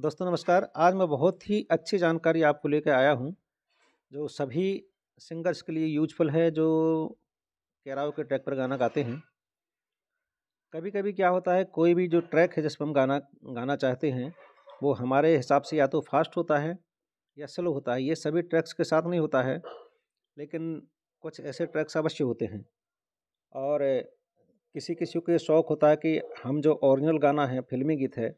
दोस्तों नमस्कार आज मैं बहुत ही अच्छी जानकारी आपको लेकर आया हूं जो सभी सिंगर्स के लिए यूजफुल है जो कैराव के ट्रैक पर गाना गाते हैं कभी कभी क्या होता है कोई भी जो ट्रैक है जिस पर हम गाना गाना चाहते हैं वो हमारे हिसाब से या तो फास्ट होता है या स्लो होता है ये सभी ट्रैक्स के साथ नहीं होता है लेकिन कुछ ऐसे ट्रैक्स अवश्य होते हैं और किसी किसी ये शौक़ होता है कि हम जो ओरिजिनल गाना है फिल्मी गीत है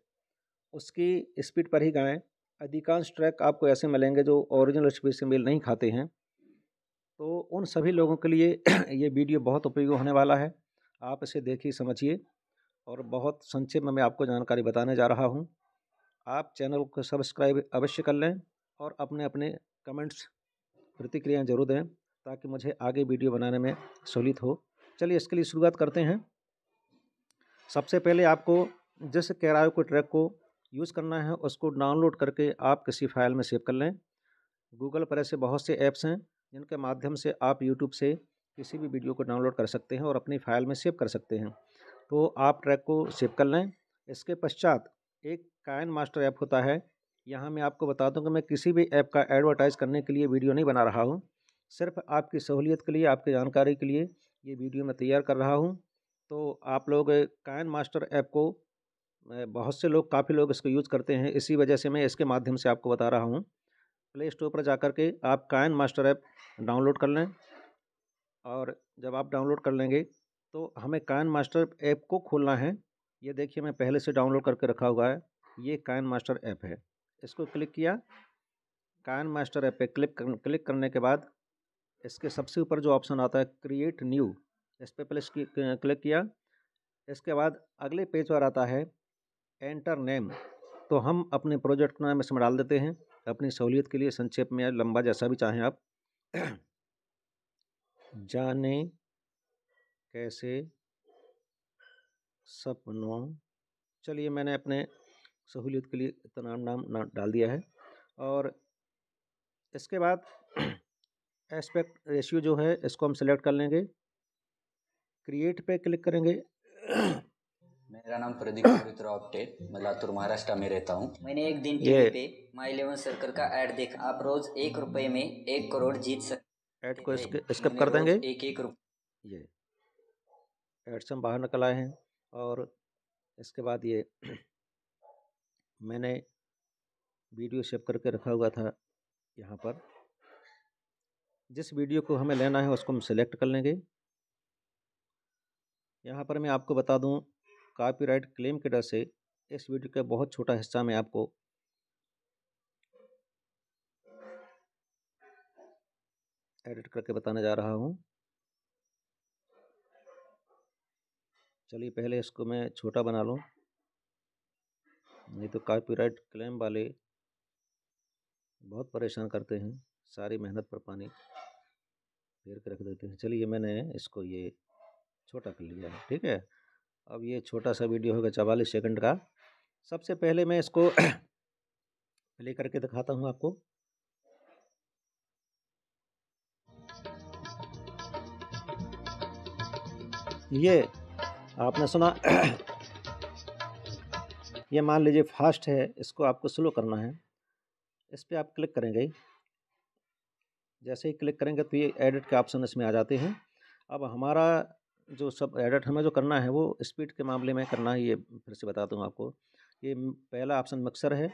उसकी स्पीड पर ही गाएं अधिकांश ट्रैक आपको ऐसे मिलेंगे जो ओरिजिनल स्पीड से मेल नहीं खाते हैं तो उन सभी लोगों के लिए ये वीडियो बहुत उपयोगी होने वाला है आप इसे देखिए समझिए और बहुत संक्षेप में मैं आपको जानकारी बताने जा रहा हूँ आप चैनल को सब्सक्राइब अवश्य कर लें और अपने अपने कमेंट्स प्रतिक्रियाएँ जरूर दें ताकि मुझे आगे वीडियो बनाने में सहूलियत हो चलिए इसके लिए शुरुआत करते हैं सबसे पहले आपको जिस कैरायो के ट्रैक को यूज़ करना है उसको डाउनलोड करके आप किसी फाइल में सेव कर लें गूगल पर ऐसे बहुत से ऐप्स हैं जिनके माध्यम से आप यूट्यूब से किसी भी वीडियो को डाउनलोड कर सकते हैं और अपनी फाइल में सेव कर सकते हैं तो आप ट्रैक को सेव कर लें इसके पश्चात एक कायन मास्टर ऐप होता है यहाँ मैं आपको बता दूँ कि मैं किसी भी ऐप का एडवर्टाइज़ करने के लिए वीडियो नहीं बना रहा हूँ सिर्फ आपकी सहूलियत के लिए आपकी जानकारी के लिए ये वीडियो मैं तैयार कर रहा हूँ तो आप लोग कायन मास्टर ऐप को बहुत से लोग काफ़ी लोग इसको यूज़ करते हैं इसी वजह से मैं इसके माध्यम से आपको बता रहा हूँ प्ले स्टोर पर जाकर के आप कायन मास्टर ऐप डाउनलोड कर लें और जब आप डाउनलोड कर लेंगे तो हमें कायन मास्टर ऐप को खोलना है ये देखिए मैं पहले से डाउनलोड करके रखा हुआ है ये कायन मास्टर ऐप है इसको क्लिक किया कायन मास्टर ऐप पे क्लिक कर, क्लिक करने के बाद इसके सबसे ऊपर जो ऑप्शन आता है क्रिएट न्यू इस पर प्लस क्लिक किया इसके बाद अगले पेज पर आता है एंटर नेम तो हम अपने प्रोजेक्ट का नाम इसमें डाल देते हैं अपनी सहूलियत के लिए संक्षेप में या लंबा जैसा भी चाहें आप जाने कैसे सपनों चलिए मैंने अपने सहूलियत के लिए इतना नाम नाम डाल दिया है और इसके बाद एस्पेक्ट रेशियो जो है इसको हम सिलेक्ट कर लेंगे क्रिएट पे क्लिक करेंगे मेरा नाम प्रदीप पवित्र ऑप्टेट मैं लातूर महाराष्ट्र में रहता हूँ मैंने एक दिन टीवी पे माई इलेवन सर्कल का ऐड देखा आप रोज एक रुपए में एक करोड़ जीत सकते ऐड को स्किप कर देंगे एक एक रुपये ये ऐड से हम बाहर निकल आए हैं और इसके बाद ये मैंने वीडियो सेव करके रखा हुआ था यहाँ पर जिस वीडियो को हमें लेना है उसको हम सेलेक्ट कर लेंगे यहाँ पर मैं आपको बता दूँ कॉपीराइट क्लेम के डर से इस वीडियो के बहुत छोटा हिस्सा में आपको एडिट करके बताने जा रहा हूँ चलिए पहले इसको मैं छोटा बना लूँ नहीं तो कॉपीराइट क्लेम वाले बहुत परेशान करते हैं सारी मेहनत पर पानी फेर के रख देते हैं चलिए मैंने इसको ये छोटा कर लिया है ठीक है अब ये छोटा सा वीडियो होगा चवालीस सेकंड का सबसे पहले मैं इसको प्ले करके दिखाता हूँ आपको ये आपने सुना ये मान लीजिए फास्ट है इसको आपको स्लो करना है इस पर आप क्लिक करेंगे जैसे ही क्लिक करेंगे तो ये एडिट के ऑप्शन इसमें आ जाते हैं अब हमारा जो सब एडिट हमें जो करना है वो स्पीड के मामले में करना है ये फिर से बता दूँ आपको ये पहला ऑप्शन मिक्सर है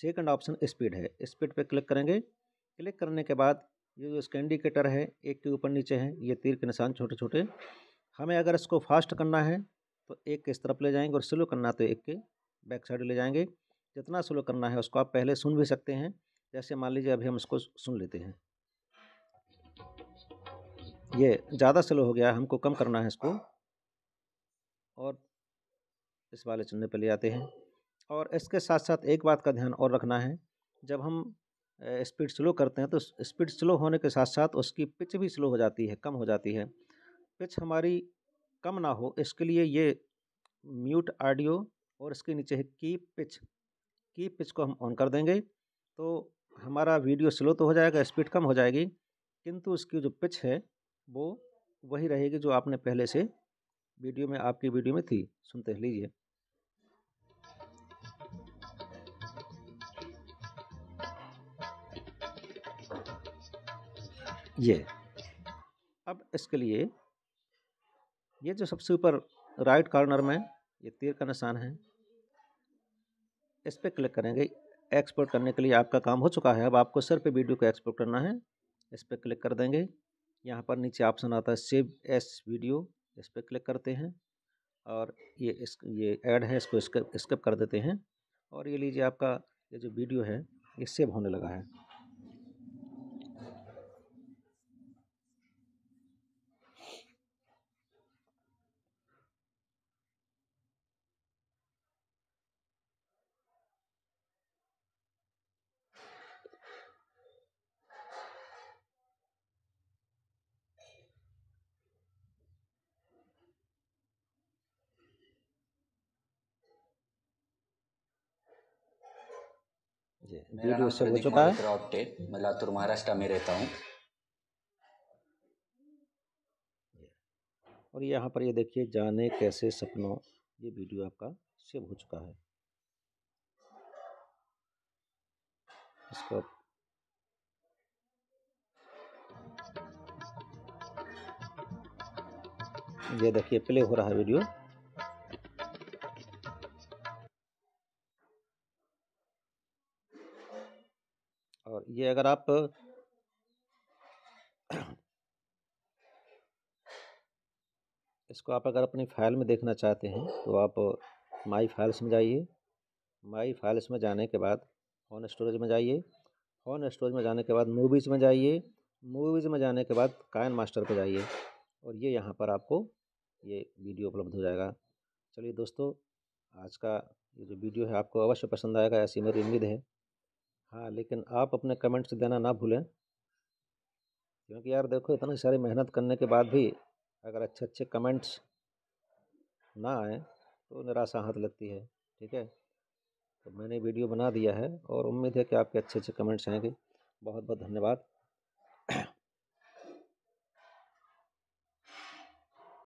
सेकंड ऑप्शन स्पीड है स्पीड पे क्लिक करेंगे क्लिक करने के बाद ये जो इसका इंडिकेटर है एक के ऊपर नीचे है ये तीर के निशान छोटे छोटे हमें अगर इसको फास्ट करना है तो एक के इस तरफ ले जाएंगे और स्लो करना तो एक के बैक साइड ले जाएंगे जितना स्लो करना है उसको आप पहले सुन भी सकते हैं जैसे मान लीजिए अभी हम इसको सुन लेते हैं ये ज़्यादा स्लो हो गया है हमको कम करना है इसको और इस वाले चुनने पर ले आते हैं और इसके साथ साथ एक बात का ध्यान और रखना है जब हम स्पीड स्लो करते हैं तो स्पीड स्लो होने के साथ साथ उसकी पिच भी स्लो हो जाती है कम हो जाती है पिच हमारी कम ना हो इसके लिए ये म्यूट ऑडियो और इसके नीचे है की पिच की पिच को हम ऑन कर देंगे तो हमारा वीडियो स्लो तो हो जाएगा स्पीड कम हो जाएगी किंतु उसकी जो पिच है वो वही रहेगी जो आपने पहले से वीडियो में आपकी वीडियो में थी सुनते लीजिए ये अब इसके लिए ये जो सबसे ऊपर राइट कॉर्नर में ये तीर का निशान है इस पर क्लिक करेंगे एक्सपोर्ट करने के लिए आपका काम हो चुका है अब आपको सिर्फ वीडियो को एक्सपोर्ट करना है इस पर क्लिक कर देंगे यहाँ पर नीचे ऑप्शन आता है सेव एस वीडियो इस पर क्लिक करते हैं और ये इस ये ऐड है इसको स्किप स्किप कर देते हैं और ये लीजिए आपका ये जो वीडियो है ये सेव होने लगा है जी वीडियो से हो चुका है मैं लातूर महाराष्ट्र में रहता हूँ और यहाँ पर ये देखिए जाने कैसे सपनों ये वीडियो आपका सेव हो चुका है इसको ये देखिए प्ले हो रहा है वीडियो और ये अगर आप इसको आप अगर अपनी फाइल में देखना चाहते हैं तो आप माई फाइल्स में जाइए माई फाइल्स में जाने के बाद फोन स्टोरेज में जाइए फोन स्टोरेज में जाने के बाद मूवीज़ में जाइए मूवीज़ में जाने के बाद कायन मास्टर पर जाइए और ये यहाँ पर आपको ये वीडियो उपलब्ध हो जाएगा चलिए दोस्तों आज का ये जो वीडियो है आपको अवश्य पसंद आएगा ऐसी मेरी उम्मीद है हाँ लेकिन आप अपने कमेंट्स देना ना भूलें क्योंकि यार देखो इतनी सारी मेहनत करने के बाद भी अगर अच्छे अच्छे कमेंट्स ना आए तो निराशा हाथ लगती है ठीक है तो मैंने वीडियो बना दिया है और उम्मीद है कि आपके अच्छे अच्छे कमेंट्स आएंगे बहुत बहुत धन्यवाद